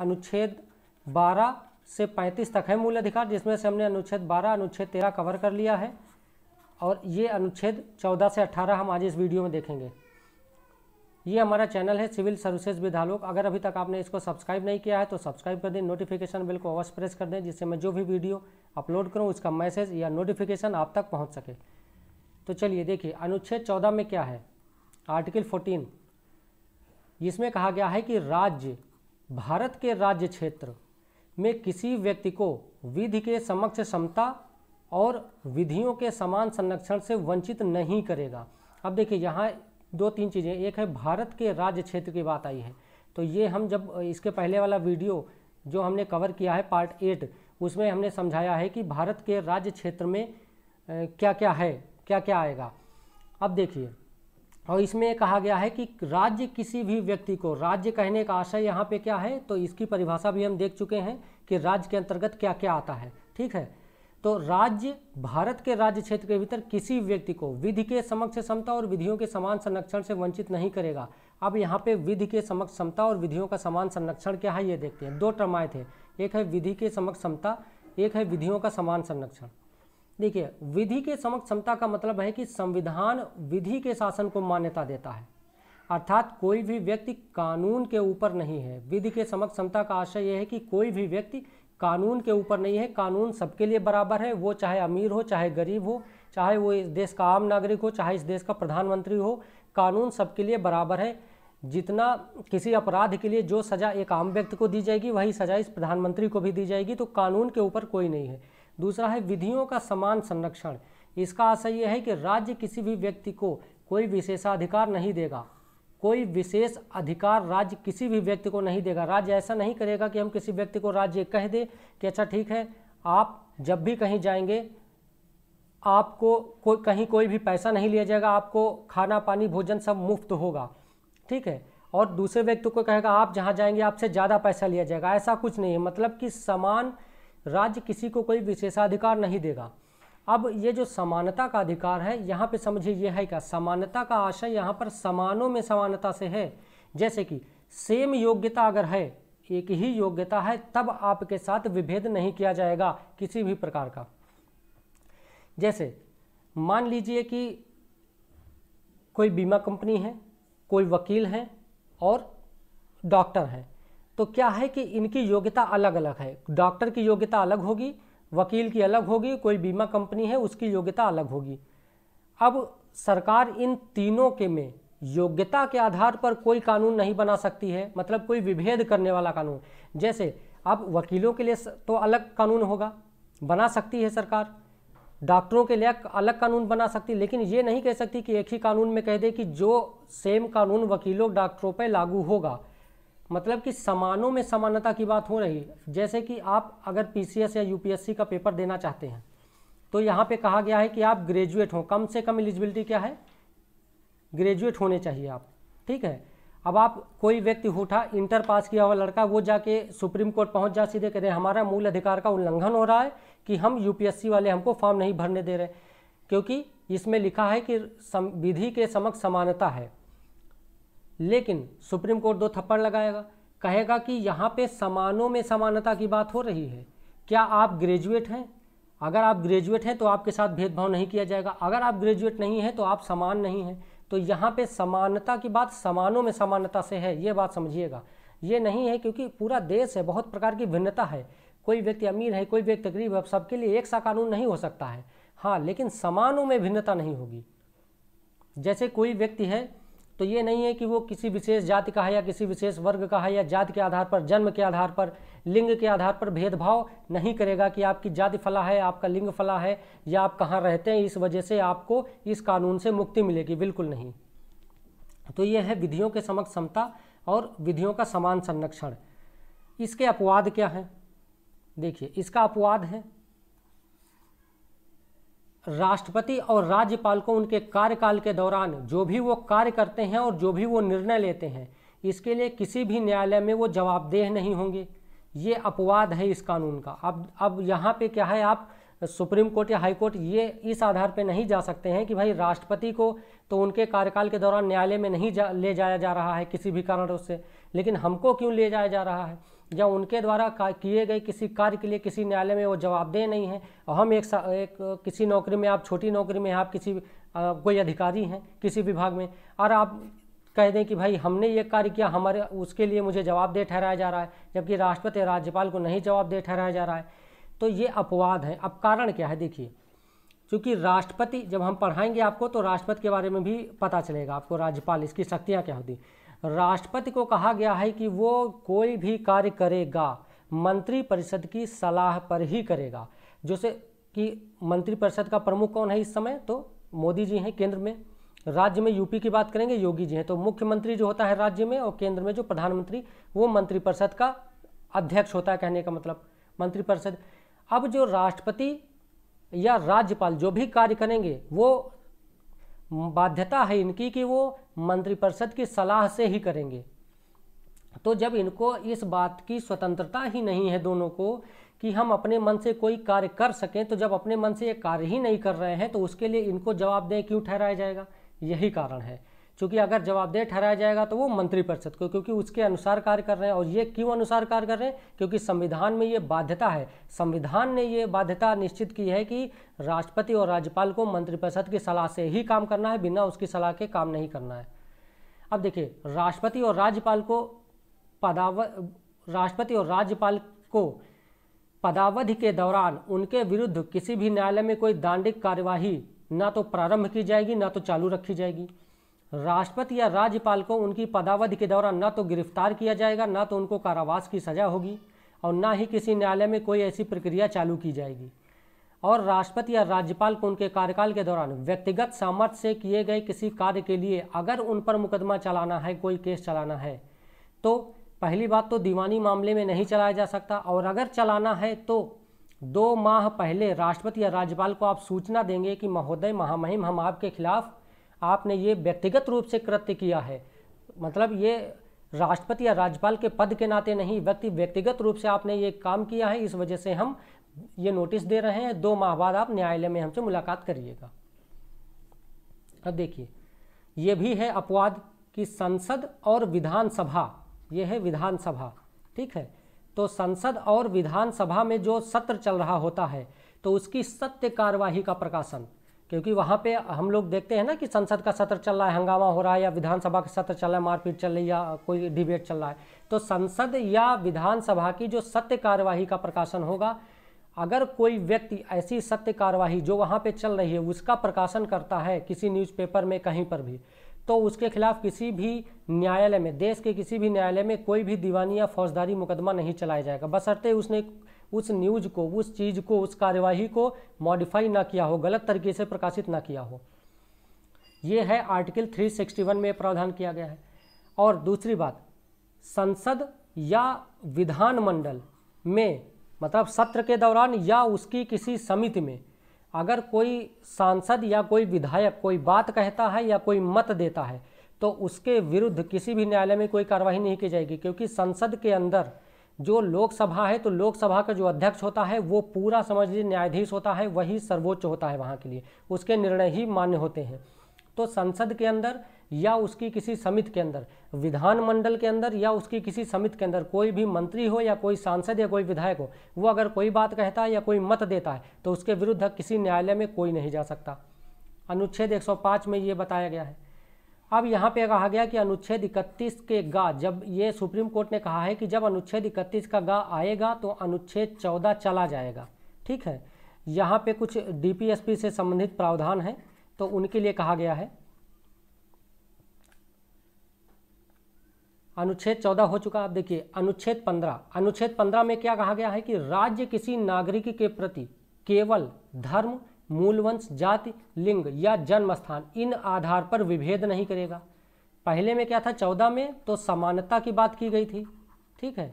अनुच्छेद 12 से 35 तक है मूल अधिकार जिसमें से हमने अनुच्छेद 12 अनुच्छेद 13 कवर कर लिया है और ये अनुच्छेद 14 से 18 हम आज इस वीडियो में देखेंगे ये हमारा चैनल है सिविल सर्विसेज विधालोक आलोक अगर अभी तक आपने इसको सब्सक्राइब नहीं किया है तो सब्सक्राइब कर दें नोटिफिकेशन बिल को अवश्य प्रेस कर दें जिससे मैं जो भी वीडियो अपलोड करूँ उसका मैसेज या नोटिफिकेशन आप तक पहुँच सके तो चलिए देखिए अनुच्छेद चौदह में क्या है आर्टिकल फोर्टीन इसमें कहा गया है कि राज्य भारत के राज्य क्षेत्र में किसी व्यक्ति को विधि के समक्ष समता और विधियों के समान संरक्षण से वंचित नहीं करेगा अब देखिए यहाँ दो तीन चीज़ें एक है भारत के राज्य क्षेत्र की बात आई है तो ये हम जब इसके पहले वाला वीडियो जो हमने कवर किया है पार्ट एट उसमें हमने समझाया है कि भारत के राज्य क्षेत्र में क्या क्या है क्या क्या आएगा अब देखिए और इसमें कहा गया है कि राज्य किसी भी व्यक्ति को राज्य कहने का आशय यहाँ पे क्या है तो इसकी परिभाषा भी हम देख चुके हैं कि राज्य के अंतर्गत क्या क्या आता है ठीक है तो राज्य भारत के राज्य क्षेत्र के भीतर किसी व्यक्ति को विधि के समक्ष समता और विधियों के समान संरक्षण से वंचित नहीं करेगा अब यहाँ पे विधि के समक्ष समता और विधियों का समान संरक्षण क्या है ये देखते हैं दो टर्माए थे एक है विधि के समक्ष समता एक है विधियों का समान संरक्षण देखिए विधि के समक्ष क्षमता का मतलब है कि संविधान विधि के शासन को मान्यता देता है अर्थात कोई भी व्यक्ति कानून के ऊपर नहीं है विधि के समक्ष क्षमता का आशय यह है कि कोई भी व्यक्ति कानून के ऊपर नहीं है कानून सबके लिए बराबर है वो चाहे अमीर हो चाहे गरीब हो चाहे वो इस देश का आम नागरिक हो चाहे इस देश का प्रधानमंत्री हो कानून सबके लिए बराबर है जितना किसी अपराध के लिए जो सज़ा एक आम व्यक्ति को दी जाएगी वही सज़ा इस प्रधानमंत्री को भी दी जाएगी तो कानून के ऊपर कोई नहीं है दूसरा है विधियों का समान संरक्षण इसका आशय यह है कि राज्य किसी भी व्यक्ति को कोई विशेषाधिकार नहीं देगा कोई विशेष अधिकार राज्य किसी भी व्यक्ति को नहीं देगा राज्य ऐसा नहीं करेगा कि हम किसी व्यक्ति को राज्य कह दे कि अच्छा ठीक है आप जब भी कहीं जाएंगे आपको कोई कहीं कोई भी पैसा नहीं लिया जाएगा आपको खाना पानी भोजन सब मुफ्त होगा ठीक है और दूसरे व्यक्ति को कहेगा आप जहाँ जाएंगे आपसे ज़्यादा पैसा लिया जाएगा ऐसा कुछ नहीं है मतलब कि समान राज्य किसी को कोई विशेषाधिकार नहीं देगा अब ये जो समानता का अधिकार है यहाँ पे समझिए ये है क्या समानता का आशय यहाँ पर समानों में समानता से है जैसे कि सेम योग्यता अगर है एक ही योग्यता है तब आपके साथ विभेद नहीं किया जाएगा किसी भी प्रकार का जैसे मान लीजिए कि कोई बीमा कंपनी है कोई वकील है और डॉक्टर हैं तो क्या है कि इनकी योग्यता अलग अलग है डॉक्टर की योग्यता अलग होगी वकील की अलग होगी कोई बीमा कंपनी है उसकी योग्यता अलग होगी अब सरकार इन तीनों के में योग्यता के आधार पर कोई कानून नहीं बना सकती है मतलब कोई विभेद करने वाला कानून जैसे अब वकीलों के लिए तो अलग कानून होगा बना सकती है सरकार डॉक्टरों के लिए अलग कानून बना सकती लेकिन ये नहीं कह सकती कि एक ही कानून में कह दे कि जो सेम कानून वकीलों डॉक्टरों पर लागू होगा मतलब कि समानों में समानता की बात हो रही है जैसे कि आप अगर पीसीएस या यूपीएससी का पेपर देना चाहते हैं तो यहाँ पे कहा गया है कि आप ग्रेजुएट हों कम से कम एलिजिबिलिटी क्या है ग्रेजुएट होने चाहिए आप ठीक है अब आप कोई व्यक्ति उठा इंटर पास किया हुआ लड़का वो जाके सुप्रीम कोर्ट पहुंच जा सीधे कह रहे हमारा मूल अधिकार का उल्लंघन हो रहा है कि हम यूपीएससी वाले हमको फॉर्म नहीं भरने दे रहे क्योंकि इसमें लिखा है कि विधि के समक्ष समानता है लेकिन सुप्रीम कोर्ट दो थप्पड़ लगाएगा कहेगा कि यहाँ पे समानों में समानता की बात हो रही है क्या आप ग्रेजुएट हैं अगर आप ग्रेजुएट हैं तो आपके साथ भेदभाव नहीं किया जाएगा अगर आप ग्रेजुएट नहीं हैं तो आप समान नहीं हैं तो यहाँ पे समानता की बात समानों में समानता से है ये बात समझिएगा ये नहीं है क्योंकि पूरा देश है बहुत प्रकार की भिन्नता है कोई व्यक्ति अमीर है कोई व्यक्ति गरीब है सबके लिए एक सा कानून नहीं हो सकता है हाँ लेकिन समानों में भिन्नता नहीं होगी जैसे कोई व्यक्ति है तो ये नहीं है कि वो किसी विशेष जाति का है या किसी विशेष वर्ग का है या जाति के आधार पर जन्म के आधार पर लिंग के आधार पर भेदभाव नहीं करेगा कि आपकी जाति फला है आपका लिंग फला है या आप कहाँ रहते हैं इस वजह से आपको इस कानून से मुक्ति मिलेगी बिल्कुल नहीं तो ये है विधियों के समक्ष समता और विधियों का समान संरक्षण इसके अपवाद क्या हैं देखिए इसका अपवाद है राष्ट्रपति और राज्यपाल को उनके कार्यकाल के दौरान जो भी वो कार्य करते हैं और जो भी वो निर्णय लेते हैं इसके लिए किसी भी न्यायालय में वो जवाबदेह नहीं होंगे ये अपवाद है इस कानून का अब अब यहाँ पे क्या है आप सुप्रीम कोर्ट या हाई कोर्ट ये इस आधार पे नहीं जा सकते हैं कि भाई राष्ट्रपति को तो उनके कार्यकाल के दौरान न्यायालय में नहीं जा ले जाया जा रहा है किसी भी कारण उससे लेकिन हमको क्यों ले जाया जा रहा है या उनके द्वारा किए गए किसी कार्य के लिए किसी न्यायालय में वो जवाबदेह नहीं है और हम एक, एक किसी नौकरी में आप छोटी नौकरी में आप किसी कोई अधिकारी हैं किसी विभाग में और आप कह दें कि भाई हमने ये कार्य किया हमारे उसके लिए मुझे जवाबदेह ठहराया जा रहा है जबकि राष्ट्रपति राज्यपाल को नहीं जवाबदेह ठहराया जा रहा है तो ये अपवाद है अब कारण क्या है देखिए क्योंकि राष्ट्रपति जब हम पढ़ाएंगे आपको तो राष्ट्रपति के बारे में भी पता चलेगा आपको राज्यपाल इसकी शक्तियाँ क्या होती राष्ट्रपति को कहा गया है कि वो कोई भी कार्य करेगा मंत्रिपरिषद की सलाह पर ही करेगा जैसे कि मंत्रिपरिषद का प्रमुख कौन है इस समय तो मोदी जी हैं केंद्र में राज्य में यूपी की बात करेंगे योगी जी हैं तो मुख्यमंत्री जो होता है राज्य में और केंद्र में जो प्रधानमंत्री वो मंत्रिपरिषद का अध्यक्ष होता है कहने का मतलब मंत्रिपरिषद अब जो राष्ट्रपति या राज्यपाल जो भी कार्य करेंगे वो बाध्यता है इनकी कि वो मंत्रिपरिषद की सलाह से ही करेंगे तो जब इनको इस बात की स्वतंत्रता ही नहीं है दोनों को कि हम अपने मन से कोई कार्य कर सकें तो जब अपने मन से ये कार्य ही नहीं कर रहे हैं तो उसके लिए इनको जवाबदेह क्यों ठहराया जाएगा यही कारण है क्योंकि अगर जवाबदेह ठहराया जाएगा तो वो मंत्रिपरिषद को क्योंकि उसके अनुसार कार्य कर रहे हैं और ये क्यों अनुसार कार्य कर रहे हैं क्योंकि संविधान में ये बाध्यता है संविधान ने ये बाध्यता निश्चित की है कि राष्ट्रपति और राज्यपाल को मंत्रिपरिषद की सलाह से ही काम करना है बिना उसकी सलाह के काम नहीं करना है अब देखिए राष्ट्रपति और राज्यपाल को पदाव राष्ट्रपति और राज्यपाल को पदावधि के दौरान उनके विरुद्ध किसी भी न्यायालय में कोई दांडिक कार्यवाही ना तो प्रारंभ की जाएगी ना तो चालू रखी जाएगी राष्ट्रपति या राज्यपाल को उनकी पदावधि के दौरान न तो गिरफ्तार किया जाएगा न तो उनको कारावास की सज़ा होगी और न ही किसी न्यायालय में कोई ऐसी प्रक्रिया चालू की जाएगी और राष्ट्रपति या राज्यपाल को उनके कार्यकाल के दौरान व्यक्तिगत सामर्थ्य से किए गए किसी कार्य के लिए अगर उन पर मुकदमा चलाना है कोई केस चलाना है तो पहली बात तो दीवानी मामले में नहीं चलाया जा सकता और अगर चलाना है तो दो माह पहले राष्ट्रपति या राज्यपाल को आप सूचना देंगे कि महोदय महामहिम हम आपके खिलाफ़ आपने ये व्यक्तिगत रूप से कृत्य किया है मतलब ये राष्ट्रपति या राज्यपाल के पद के नाते नहीं व्यक्ति व्यक्तिगत रूप से आपने ये काम किया है इस वजह से हम ये नोटिस दे रहे हैं दो माह बाद आप न्यायालय में हमसे मुलाकात करिएगा अब देखिए ये भी है अपवाद कि संसद और विधानसभा ये है विधानसभा ठीक है तो संसद और विधानसभा में जो सत्र चल रहा होता है तो उसकी सत्य कार्यवाही का प्रकाशन क्योंकि वहाँ पे हम लोग देखते हैं ना कि संसद का सत्र चल रहा है हंगामा हो रहा है या विधानसभा का सत्र चल रहा है मारपीट चल रही है या कोई डिबेट चल रहा है तो संसद या विधानसभा की जो सत्य कार्यवाही का प्रकाशन होगा अगर कोई व्यक्ति ऐसी सत्य कार्यवाही जो वहाँ पे चल रही है उसका प्रकाशन करता है किसी न्यूज़पेपर में कहीं पर भी तो उसके खिलाफ किसी भी न्यायालय में देश के किसी भी न्यायालय में कोई भी दीवानी या फौजदारी मुकदमा नहीं चलाया जाएगा बसरते उसने उस न्यूज़ को उस चीज़ को उस कार्यवाही को मॉडिफाई ना किया हो गलत तरीके से प्रकाशित ना किया हो ये है आर्टिकल 361 में प्रावधान किया गया है और दूसरी बात संसद या विधानमंडल में मतलब सत्र के दौरान या उसकी किसी समिति में अगर कोई सांसद या कोई विधायक कोई बात कहता है या कोई मत देता है तो उसके विरुद्ध किसी भी न्यायालय में कोई कार्रवाई नहीं की जाएगी क्योंकि संसद के अंदर जो लोकसभा है तो लोकसभा का जो अध्यक्ष होता है वो पूरा समझ लीजिए न्यायाधीश होता है वही सर्वोच्च होता है वहाँ के लिए उसके निर्णय ही मान्य होते हैं तो संसद के अंदर या उसकी किसी समिति के अंदर विधानमंडल के अंदर या उसकी किसी समिति के अंदर कोई भी मंत्री हो या कोई सांसद या कोई विधायक हो वो अगर कोई बात कहता है या कोई मत देता है तो उसके विरुद्ध किसी न्यायालय में कोई नहीं जा सकता अनुच्छेद 105 में ये बताया गया है अब यहाँ पे कहा गया कि अनुच्छेद इकतीस के गा जब ये सुप्रीम कोर्ट ने कहा है कि जब अनुच्छेद इकतीस का गा आएगा तो अनुच्छेद चौदह चला जाएगा ठीक है यहाँ पे कुछ डीपीएसपी से संबंधित प्रावधान हैं तो उनके लिए कहा गया है अनुच्छेद चौदह हो चुका आप देखिए अनुच्छेद पंद्रह अनुच्छेद पंद्रह में क्या कहा गया है कि राज्य किसी नागरिक के प्रति केवल धर्म मूलवंश जाति लिंग या जन्म स्थान इन आधार पर विभेद नहीं करेगा पहले में क्या था चौदह में तो समानता की बात की गई थी ठीक है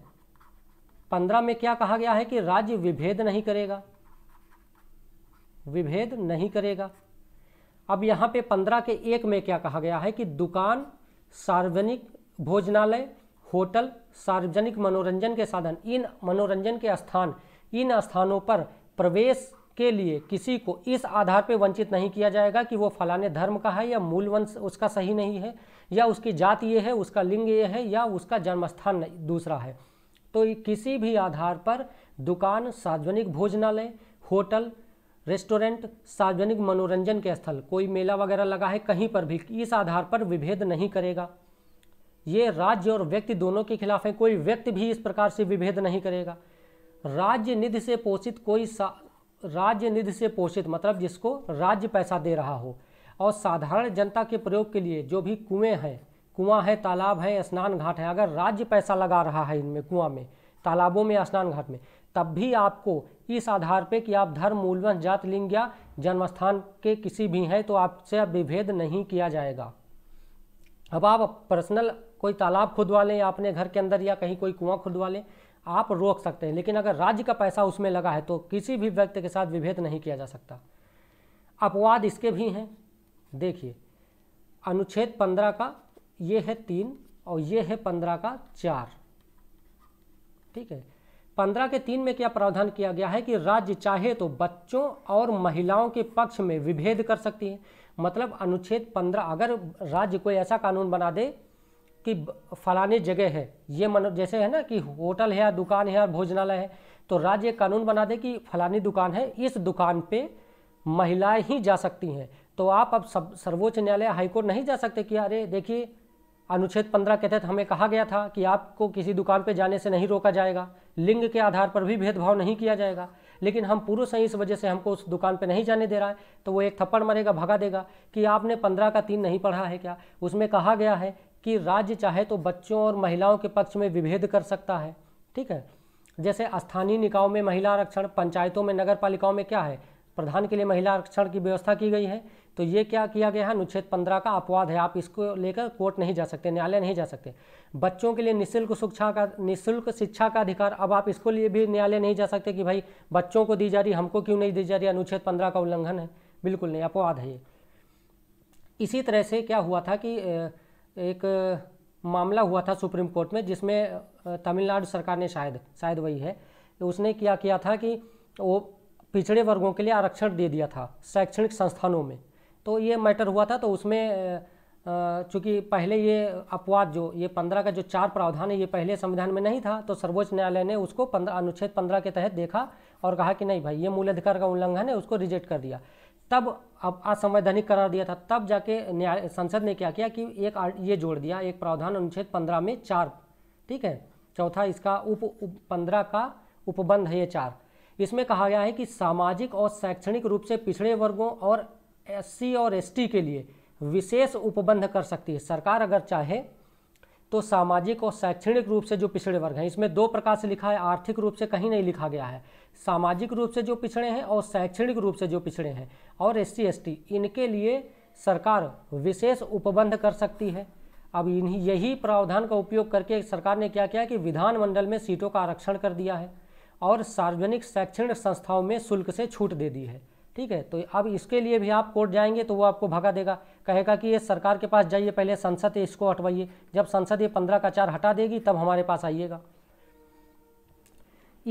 पंद्रह में क्या कहा गया है कि राज्य विभेद नहीं करेगा विभेद नहीं करेगा अब यहां पे पंद्रह के एक में क्या कहा गया है कि दुकान सार्वजनिक भोजनालय होटल सार्वजनिक मनोरंजन के साधन इन मनोरंजन के स्थान इन स्थानों पर प्रवेश के लिए किसी को इस आधार पर वंचित नहीं किया जाएगा कि वो फलाने धर्म का है या मूल वंश उसका सही नहीं है या उसकी जात ये है उसका लिंग ये है या उसका जन्म स्थान दूसरा है तो किसी भी आधार पर दुकान सार्वजनिक भोजनालय होटल रेस्टोरेंट सार्वजनिक मनोरंजन के स्थल कोई मेला वगैरह लगा है कहीं पर भी इस आधार पर विभेद नहीं करेगा ये राज्य और व्यक्ति दोनों के खिलाफ है कोई व्यक्ति भी इस प्रकार से विभेद नहीं करेगा राज्य निधि से पोषित कोई राज्य निधि से पोषित मतलब जिसको राज्य पैसा दे रहा हो और साधारण जनता के प्रयोग के लिए जो भी कुएं हैं कुआं है तालाब है स्नान घाट है अगर राज्य पैसा लगा रहा है इनमें कुआं में तालाबों में स्नान घाट में तब भी आपको इस आधार पे कि आप धर्म मूलवंश जात लिंग या जन्मस्थान के किसी भी हैं तो आपसे विभेद नहीं किया जाएगा अब आप पर्सनल कोई तालाब खुदवा लें या अपने घर के अंदर या कहीं कोई कुआं खुदवा लें आप रोक सकते हैं लेकिन अगर राज्य का पैसा उसमें लगा है तो किसी भी व्यक्ति के साथ विभेद नहीं किया जा सकता अपवाद इसके भी हैं देखिए अनुच्छेद पंद्रह का ये है तीन और ये है पंद्रह का चार ठीक है पंद्रह के तीन में क्या प्रावधान किया गया है कि राज्य चाहे तो बच्चों और महिलाओं के पक्ष में विभेद कर सकती है मतलब अनुच्छेद पंद्रह अगर राज्य कोई ऐसा कानून बना दे कि फलाने जगह है ये मन जैसे है ना कि होटल है या दुकान है या भोजनालय है तो राज्य कानून बना दे कि फलानी दुकान है इस दुकान पे महिलाएं ही जा सकती हैं तो आप अब सब सर्वोच्च न्यायालय हाईकोर्ट नहीं जा सकते कि अरे देखिए अनुच्छेद पंद्रह के तहत हमें कहा गया था कि आपको किसी दुकान पर जाने से नहीं रोका जाएगा लिंग के आधार पर भी भेदभाव नहीं किया जाएगा लेकिन हम पुरुष हैं इस वजह से हमको उस दुकान पर नहीं जाने दे रहा है तो वो एक थप्पड़ मारेगा भगा देगा कि आपने पंद्रह का तीन नहीं पढ़ा है क्या उसमें कहा गया है कि राज्य चाहे तो बच्चों और महिलाओं के पक्ष में विभेद कर सकता है ठीक है जैसे स्थानीय निकायों में महिला आरक्षण पंचायतों में नगर पालिकाओं में क्या है प्रधान के लिए महिला आरक्षण की व्यवस्था की गई है तो ये क्या किया गया है अनुच्छेद पंद्रह का अपवाद है आप इसको लेकर कोर्ट नहीं जा सकते न्यायालय नहीं जा सकते बच्चों के लिए निःशुल्क शिक्षा का निःशुल्क शिक्षा का अधिकार अब आप इसको लिए भी न्यायालय नहीं जा सकते कि भाई बच्चों को दी जा रही हमको क्यों नहीं दी जा रही अनुच्छेद पंद्रह का उल्लंघन है बिल्कुल नहीं अपवाद है ये इसी तरह से क्या हुआ था कि एक मामला हुआ था सुप्रीम कोर्ट में जिसमें तमिलनाडु सरकार ने शायद शायद वही है उसने क्या किया था कि वो पिछड़े वर्गों के लिए आरक्षण दे दिया था शैक्षणिक संस्थानों में तो ये मैटर हुआ था तो उसमें चूँकि पहले ये अपवाद जो ये पंद्रह का जो चार प्रावधान है ये पहले संविधान में नहीं था तो सर्वोच्च न्यायालय ने उसको पंद्रह अनुच्छेद पंद्रह के तहत देखा और कहा कि नहीं भाई ये मूल अधिकार का उल्लंघन है उसको रिजेक्ट कर दिया तब अब असंवैधानिक करार दिया था तब जाके न्याय संसद ने क्या किया कि एक ये जोड़ दिया एक प्रावधान अनुच्छेद पंद्रह में चार ठीक है चौथा इसका उप, उप पंद्रह का उपबंध है ये चार इसमें कहा गया है कि सामाजिक और शैक्षणिक रूप से पिछड़े वर्गों और एस और एस के लिए विशेष उपबंध कर सकती है सरकार अगर चाहे तो सामाजिक और शैक्षणिक रूप से जो पिछड़े वर्ग हैं इसमें दो प्रकार से लिखा है आर्थिक रूप से कहीं नहीं लिखा गया है सामाजिक रूप से जो पिछड़े हैं और शैक्षणिक रूप से जो पिछड़े हैं और एस सी इनके लिए सरकार विशेष उपबंध कर सकती है अब इन्हीं यही प्रावधान का उपयोग करके सरकार ने क्या किया कि विधानमंडल में सीटों का आरक्षण कर दिया है और सार्वजनिक शैक्षणिक संस्थाओं में शुल्क से छूट दे दी है ठीक है तो अब इसके लिए भी आप कोर्ट जाएंगे तो वो आपको भगा देगा कहेगा कि ये सरकार के पास जाइए पहले संसद इसको हटवाइए जब संसद ये पंद्रह का चार हटा देगी तब हमारे पास आइएगा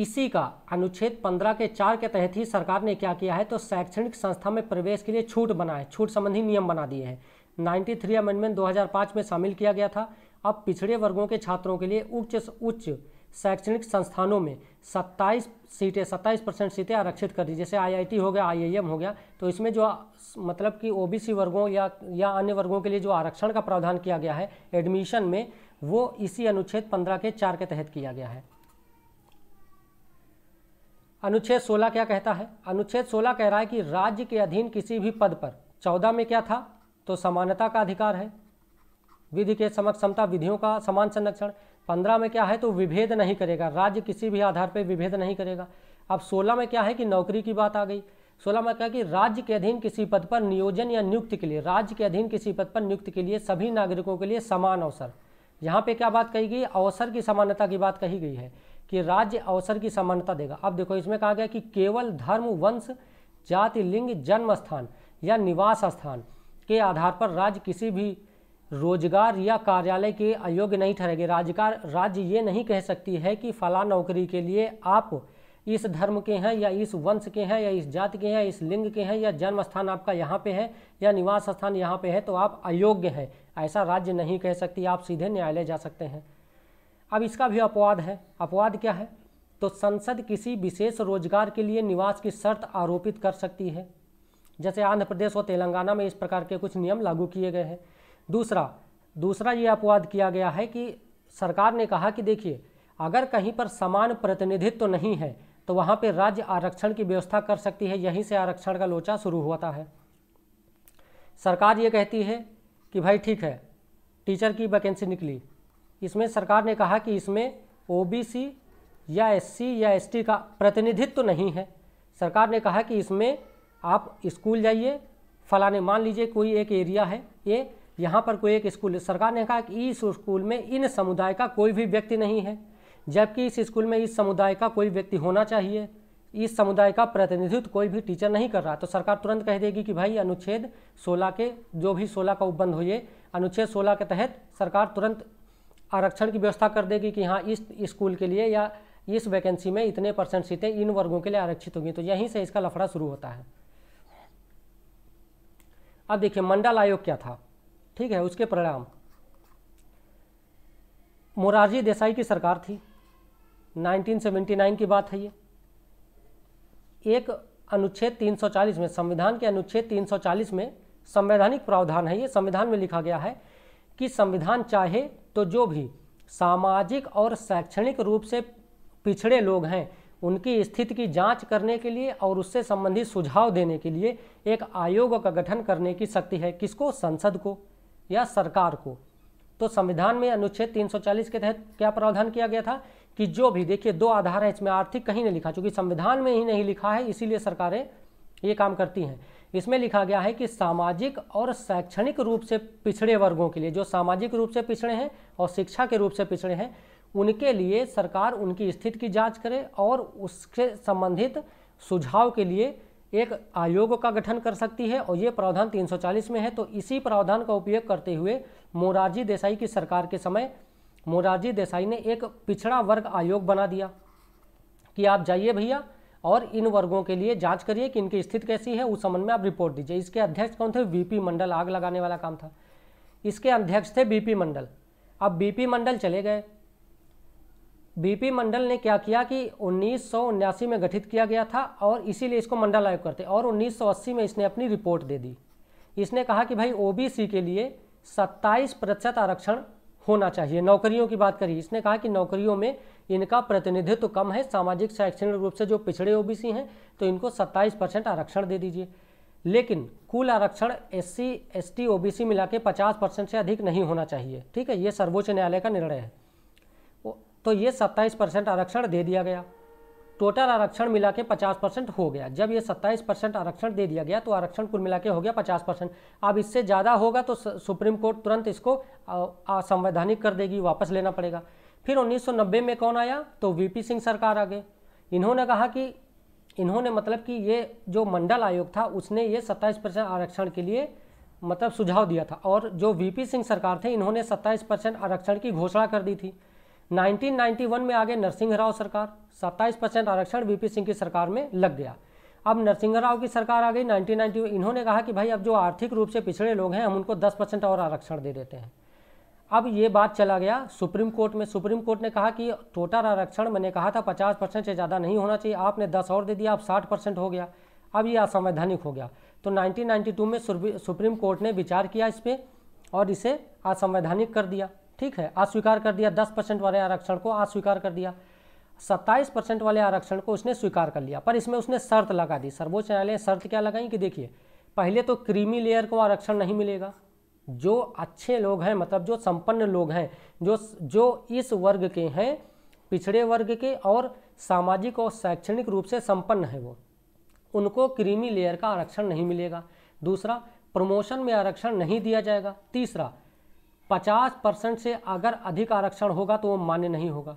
इसी का अनुच्छेद 15 के चार के तहत ही सरकार ने क्या किया है तो शैक्षणिक संस्था में प्रवेश के लिए छूट बनाए छूट संबंधी नियम बना दिए हैं 93 अमेंडमेंट दो में शामिल किया गया था अब पिछड़े वर्गों के छात्रों के लिए उच्च उच्च शैक्षणिक संस्थानों में 27 सीटें 27 परसेंट सीटें आरक्षित कर दी जैसे आईआईटी हो गया आईआईएम हो गया तो इसमें जो मतलब कि ओबीसी वर्गों या या अन्य वर्गों के लिए जो आरक्षण का प्रावधान किया गया है एडमिशन में वो इसी अनुच्छेद 15 के चार के तहत किया गया है अनुच्छेद 16 क्या कहता है अनुच्छेद 16 कह रहा है कि राज्य के अधीन किसी भी पद पर 14 में क्या था तो समानता का अधिकार है विधि के समक्ष समता विधियों का समान संरक्षण पंद्रह में क्या है तो विभेद नहीं करेगा राज्य किसी भी आधार पर विभेद नहीं करेगा अब सोलह में क्या है कि नौकरी की बात आ गई सोलह में क्या कि राज्य के अधीन किसी पद पर नियोजन या नियुक्ति के लिए राज्य के अधीन किसी पद पर नियुक्ति के लिए सभी नागरिकों के लिए समान अवसर यहाँ पे क्या बात कही गई अवसर की समानता की बात कही गई है कि राज्य अवसर की समानता देगा अब देखो इसमें कहा गया कि केवल धर्म वंश जाति लिंग जन्म स्थान या निवास स्थान के आधार पर राज्य किसी भी रोजगार या कार्यालय के अयोग्य नहीं ठहरेंगे राज्यकार राज्य ये नहीं कह सकती है कि फला नौकरी के लिए आप इस धर्म के हैं या इस वंश के हैं या इस जाति के हैं इस लिंग के हैं या जन्म स्थान आपका यहाँ पे है या निवास स्थान यहाँ पे है तो आप अयोग्य हैं ऐसा राज्य नहीं कह सकती आप सीधे न्यायालय जा सकते हैं अब इसका भी अपवाद है अपवाद क्या है तो संसद किसी विशेष रोजगार के लिए निवास की शर्त आरोपित कर सकती है जैसे आंध्र प्रदेश और तेलंगाना में इस प्रकार के कुछ नियम लागू किए गए हैं दूसरा दूसरा ये अपवाद किया गया है कि सरकार ने कहा कि देखिए अगर कहीं पर समान प्रतिनिधित्व तो नहीं है तो वहाँ पर राज्य आरक्षण की व्यवस्था कर सकती है यहीं से आरक्षण का लोचा शुरू होता है सरकार ये कहती है कि भाई ठीक है टीचर की वैकेंसी निकली इसमें सरकार ने कहा कि इसमें ओबीसी या एससी या एसटी का प्रतिनिधित्व तो नहीं है सरकार ने कहा कि इसमें आप स्कूल जाइए फलाने मान लीजिए कोई एक एरिया है ये यहाँ पर कोई एक स्कूल है सरकार ने कहा कि इस स्कूल में इन समुदाय का कोई भी व्यक्ति नहीं है जबकि इस स्कूल में इस समुदाय का कोई व्यक्ति होना चाहिए इस समुदाय का प्रतिनिधित्व कोई भी टीचर नहीं कर रहा तो सरकार तुरंत कह देगी कि भाई अनुच्छेद 16 के जो भी 16 का उपबंध हो ये अनुच्छेद 16 के तहत सरकार तुरंत आरक्षण की व्यवस्था कर देगी कि हाँ इस स्कूल के लिए या इस वैकेंसी में इतने परसेंट सीटें इन वर्गों के लिए आरक्षित होंगी तो यहीं से इसका लफड़ा शुरू होता है अब देखिए मंडल आयोग क्या था ठीक है उसके परिणाम मोरारजी देसाई की सरकार थी 1979 की बात है ये एक अनुच्छेद 340 में संविधान के अनुच्छेद 340 में संवैधानिक प्रावधान है ये संविधान में लिखा गया है कि संविधान चाहे तो जो भी सामाजिक और शैक्षणिक रूप से पिछड़े लोग हैं उनकी स्थिति की जांच करने के लिए और उससे संबंधित सुझाव देने के लिए एक आयोग का गठन करने की शक्ति है किसको संसद को या सरकार को तो संविधान में अनुच्छेद 340 के तहत क्या प्रावधान किया गया था कि जो भी देखिए दो आधार है इसमें आर्थिक कहीं नहीं लिखा चूंकि संविधान में ही नहीं लिखा है इसीलिए सरकारें ये काम करती हैं इसमें लिखा गया है कि सामाजिक और शैक्षणिक रूप से पिछड़े वर्गों के लिए जो सामाजिक रूप से पिछड़े हैं और शिक्षा के रूप से पिछड़े हैं उनके लिए सरकार उनकी स्थिति की जांच करे और उसके संबंधित सुझाव के लिए एक आयोग का गठन कर सकती है और ये प्रावधान 340 में है तो इसी प्रावधान का उपयोग करते हुए मोरारजी देसाई की सरकार के समय मोरारजी देसाई ने एक पिछड़ा वर्ग आयोग बना दिया कि आप जाइए भैया और इन वर्गों के लिए जांच करिए कि इनकी स्थिति कैसी है उस संबंध में आप रिपोर्ट दीजिए इसके अध्यक्ष कौन थे वीपी मंडल आग लगाने वाला काम था इसके अध्यक्ष थे बीपी मंडल अब बीपी मंडल चले गए बीपी मंडल ने क्या किया कि उन्नीस में गठित किया गया था और इसीलिए इसको मंडल आयोग करते और उन्नीस में इसने अपनी रिपोर्ट दे दी इसने कहा कि भाई ओ के लिए सत्ताईस प्रतिशत आरक्षण होना चाहिए नौकरियों की बात करी इसने कहा कि नौकरियों में इनका प्रतिनिधित्व तो कम है सामाजिक शैक्षणिक रूप से जो पिछड़े ओबीसी हैं तो इनको 27 परसेंट आरक्षण दे दीजिए लेकिन कुल आरक्षण S C S T O B C मिला के पचास परसेंट से अधिक नहीं होना चाहिए ठीक है ये सर्वोच्च न्यायालय का निर्णय है तो ये सत्ताईस परसेंट आरक्षण दे दिया गया टोटल आरक्षण मिला के पचास परसेंट हो गया जब ये सत्ताईस परसेंट आरक्षण दे दिया गया तो आरक्षण कुल मिला के हो गया पचास परसेंट अब इससे ज़्यादा होगा तो सुप्रीम कोर्ट तुरंत इसको असंवैधानिक कर देगी वापस लेना पड़ेगा फिर 1990 में कौन आया तो वीपी सिंह सरकार आ गए इन्होंने कहा कि इन्होंने मतलब कि ये जो मंडल आयोग था उसने ये 27 परसेंट आरक्षण के लिए मतलब सुझाव दिया था और जो वीपी सिंह सरकार थे इन्होंने 27 परसेंट आरक्षण की घोषणा कर दी थी 1991 में आगे नरसिंह राव सरकार 27 परसेंट आरक्षण वी सिंह की सरकार में लग गया अब नरसिंह राव की सरकार आ गई नाइनटीन इन्होंने कहा कि भाई अब जो आर्थिक रूप से पिछड़े लोग हैं हम उनको दस परसेंट और आरक्षण दे देते हैं अब ये बात चला गया सुप्रीम कोर्ट में सुप्रीम कोर्ट ने कहा कि टोटल आरक्षण मैंने कहा था 50 परसेंट से ज़्यादा नहीं होना चाहिए आपने 10 और दे दिया आप 60 परसेंट हो गया अब ये असंवैधानिक हो गया तो 1992 में सुप्रीम कोर्ट ने विचार किया इस पर और इसे असंवैधानिक कर दिया ठीक है अस्वीकार कर दिया दस परसेंट वाले आरक्षण को अस्वीकार कर दिया सत्ताईस परसेंट वाले आरक्षण को उसने स्वीकार कर लिया पर इसमें उसने शर्त लगा दी सर्वोच्च न्यायालय शर्त क्या लगाई कि देखिए पहले तो क्रीमी लेयर को आरक्षण नहीं मिलेगा जो अच्छे लोग हैं मतलब जो संपन्न लोग हैं जो जो इस वर्ग के हैं पिछड़े वर्ग के और सामाजिक और शैक्षणिक रूप से संपन्न है वो उनको क्रीमी लेयर का आरक्षण नहीं मिलेगा दूसरा प्रमोशन में आरक्षण नहीं दिया जाएगा तीसरा 50 परसेंट से अगर अधिक आरक्षण होगा तो वो मान्य नहीं होगा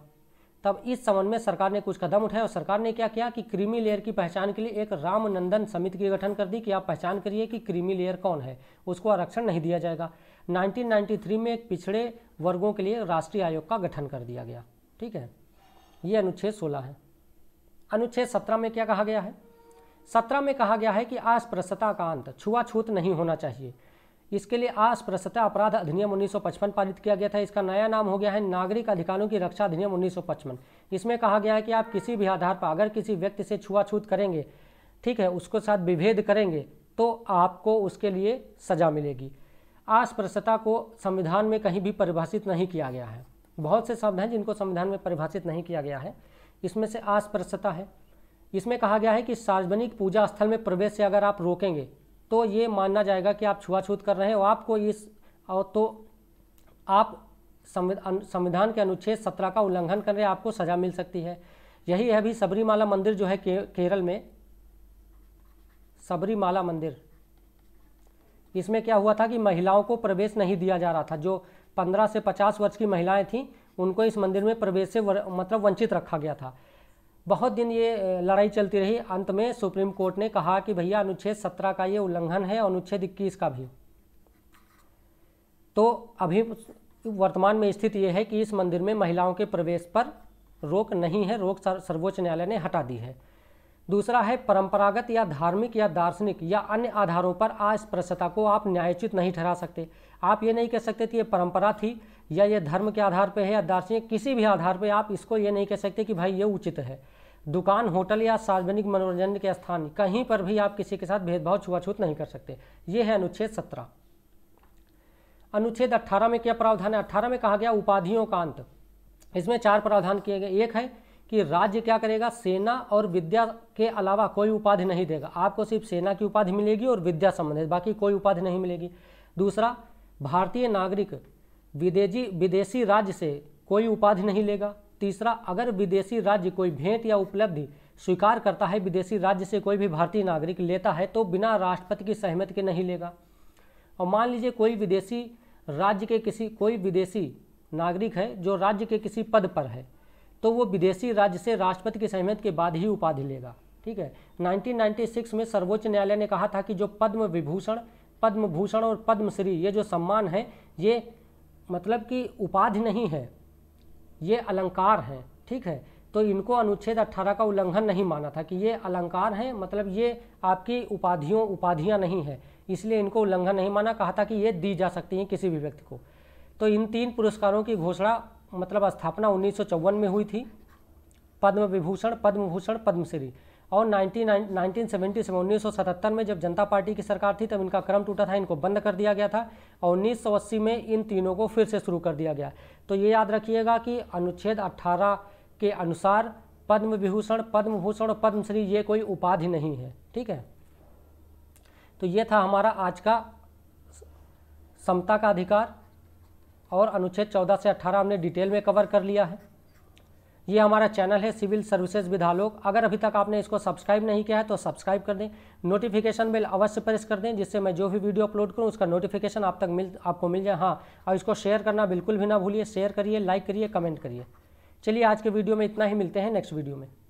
तब इस संबंध में सरकार ने कुछ कदम उठाए और सरकार ने क्या किया कि क्रीमी लेयर की पहचान के लिए एक रामनंदन समिति की गठन कर दी कि आप पहचान करिए कि क्रीमी लेयर कौन है उसको आरक्षण नहीं दिया जाएगा 1993 में एक पिछड़े वर्गों के लिए राष्ट्रीय आयोग का गठन कर दिया गया ठीक है ये अनुच्छेद सोलह है अनुच्छेद सत्रह में क्या कहा गया है सत्रह में कहा गया है कि अस्पृश्यता का अंत छुआछूत नहीं होना चाहिए इसके लिए अस्पृश्यता अपराध अधिनियम 1955 पारित किया गया था इसका नया नाम हो गया है नागरिक अधिकारों की रक्षा अधिनियम 1955 इसमें कहा गया है कि आप किसी भी आधार पर अगर किसी व्यक्ति से छुआछूत करेंगे ठीक है उसके साथ विभेद करेंगे तो आपको उसके लिए सजा मिलेगी अस्पृश्यता को संविधान में कहीं भी परिभाषित नहीं किया गया है बहुत से शब्द हैं जिनको संविधान में परिभाषित नहीं किया गया है इसमें से अस्पृश्यता है इसमें कहा गया है कि सार्वजनिक पूजा स्थल में प्रवेश से अगर आप रोकेंगे तो ये मानना जाएगा कि आप छुआछूत कर रहे हैं और आपको इस और तो आप संविधान के अनुच्छेद सत्रह का उल्लंघन कर रहे हैं आपको सजा मिल सकती है यही है भी सबरीमाला मंदिर जो है के, केरल में सबरीमाला मंदिर इसमें क्या हुआ था कि महिलाओं को प्रवेश नहीं दिया जा रहा था जो 15 से 50 वर्ष की महिलाएं थीं उनको इस मंदिर में प्रवेश से वर, मतलब वंचित रखा गया था बहुत दिन ये लड़ाई चलती रही अंत में सुप्रीम कोर्ट ने कहा कि भैया अनुच्छेद सत्रह का ये उल्लंघन है अनुच्छेद इक्कीस का भी तो अभी वर्तमान में स्थिति ये है कि इस मंदिर में महिलाओं के प्रवेश पर रोक नहीं है रोक सर्वोच्च न्यायालय ने हटा दी है दूसरा है परंपरागत या धार्मिक या दार्शनिक या अन्य आधारों पर अस्पृश्यता को आप न्यायोचित नहीं ठहरा सकते आप ये नहीं कह सकते कि ये परंपरा थी या ये धर्म के आधार पर है या दार्शनिक किसी भी आधार पर आप इसको ये नहीं कह सकते कि भाई ये उचित है दुकान होटल या सार्वजनिक मनोरंजन के स्थान कहीं पर भी आप किसी के साथ भेदभाव छुआछूत नहीं कर सकते ये है अनुच्छेद सत्रह अनुच्छेद अट्ठारह में क्या प्रावधान है अट्ठारह में कहा गया उपाधियों का अंत इसमें चार प्रावधान किए गए एक है कि राज्य क्या करेगा सेना और विद्या के अलावा कोई उपाधि नहीं देगा आपको सिर्फ सेना की उपाधि मिलेगी और विद्या संबंधित बाकी कोई उपाधि नहीं मिलेगी दूसरा भारतीय नागरिक विदेशी विदेशी राज्य से कोई उपाधि नहीं लेगा तीसरा अगर विदेशी राज्य कोई भेंट या उपलब्धि स्वीकार करता है विदेशी राज्य से कोई भी भारतीय नागरिक लेता है तो बिना राष्ट्रपति की सहमति के नहीं लेगा और मान लीजिए कोई विदेशी राज्य के किसी कोई विदेशी नागरिक है जो राज्य के किसी पद पर है तो वो विदेशी राज्य से राष्ट्रपति की सहमति के बाद ही उपाधि लेगा ठीक है 1996 में सर्वोच्च न्यायालय ने कहा था कि जो पद्म विभूषण पद्म भूषण और पद्मश्री ये जो सम्मान है ये मतलब कि उपाधि नहीं है ये अलंकार हैं ठीक है तो इनको अनुच्छेद 18 का उल्लंघन नहीं माना था कि ये अलंकार हैं मतलब ये आपकी उपाधियों उपाधियां नहीं है इसलिए इनको उल्लंघन नहीं माना कहा था कि ये दी जा सकती हैं किसी भी व्यक्ति को तो इन तीन पुरस्कारों की घोषणा मतलब स्थापना उन्नीस में हुई थी पद्म विभूषण पद्म भूषण पद्मश्री और उन्नीस सौ 1977 में जब जनता पार्टी की सरकार थी तब इनका क्रम टूटा था इनको बंद कर दिया गया था और अस्सी में इन तीनों को फिर से शुरू कर दिया गया तो ये याद रखिएगा कि अनुच्छेद 18 के अनुसार पद्म विभूषण पद्म भूषण और पद्मश्री ये कोई उपाधि नहीं है ठीक है तो ये था हमारा आज का समता का अधिकार और अनुच्छेद 14 से 18 हमने डिटेल में कवर कर लिया है ये हमारा चैनल है सिविल सर्विसेज विधालोक अगर अभी तक आपने इसको सब्सक्राइब नहीं किया है तो सब्सक्राइब कर दें नोटिफिकेशन बेल अवश्य प्रेस कर दें जिससे मैं जो भी वीडियो अपलोड करूं उसका नोटिफिकेशन आप तक मिल आपको मिल जाए हाँ और इसको शेयर करना बिल्कुल भी ना भूलिए शेयर करिए लाइक करिए कमेंट करिए चलिए आज के वीडियो में इतना ही मिलते हैं नेक्स्ट वीडियो में